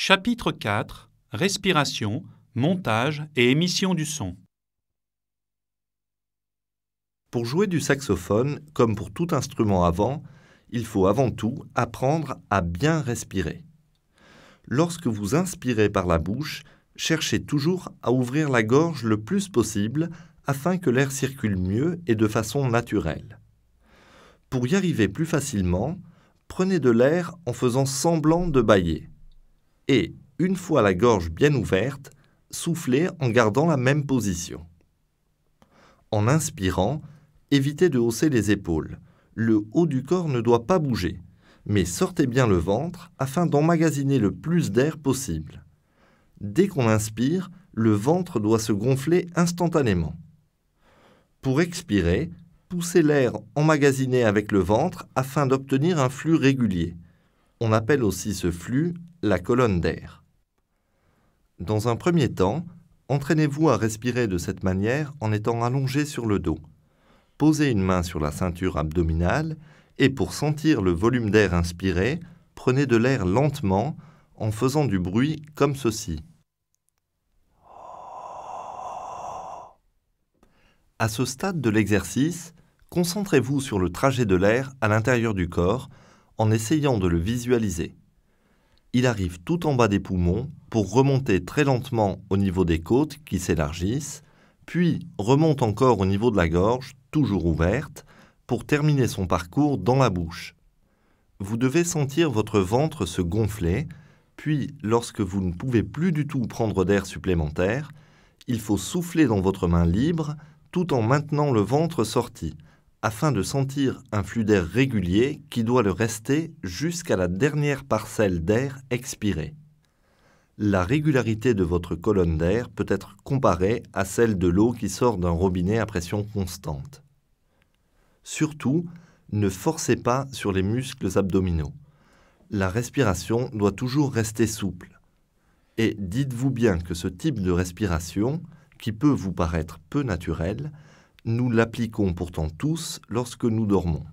Chapitre 4 Respiration, montage et émission du son. Pour jouer du saxophone, comme pour tout instrument avant, il faut avant tout apprendre à bien respirer. Lorsque vous inspirez par la bouche, cherchez toujours à ouvrir la gorge le plus possible afin que l'air circule mieux et de façon naturelle. Pour y arriver plus facilement, prenez de l'air en faisant semblant de bâiller et, une fois la gorge bien ouverte, soufflez en gardant la même position. En inspirant, évitez de hausser les épaules. Le haut du corps ne doit pas bouger, mais sortez bien le ventre afin d'emmagasiner le plus d'air possible. Dès qu'on inspire, le ventre doit se gonfler instantanément. Pour expirer, poussez l'air emmagasiné avec le ventre afin d'obtenir un flux régulier. On appelle aussi ce flux la colonne d'air. Dans un premier temps, entraînez-vous à respirer de cette manière en étant allongé sur le dos. Posez une main sur la ceinture abdominale et pour sentir le volume d'air inspiré, prenez de l'air lentement en faisant du bruit comme ceci. À ce stade de l'exercice, concentrez-vous sur le trajet de l'air à l'intérieur du corps en essayant de le visualiser. Il arrive tout en bas des poumons pour remonter très lentement au niveau des côtes qui s'élargissent, puis remonte encore au niveau de la gorge, toujours ouverte, pour terminer son parcours dans la bouche. Vous devez sentir votre ventre se gonfler, puis lorsque vous ne pouvez plus du tout prendre d'air supplémentaire, il faut souffler dans votre main libre tout en maintenant le ventre sorti afin de sentir un flux d'air régulier qui doit le rester jusqu'à la dernière parcelle d'air expirée. La régularité de votre colonne d'air peut être comparée à celle de l'eau qui sort d'un robinet à pression constante. Surtout, ne forcez pas sur les muscles abdominaux. La respiration doit toujours rester souple. Et dites-vous bien que ce type de respiration, qui peut vous paraître peu naturel, nous l'appliquons pourtant tous lorsque nous dormons.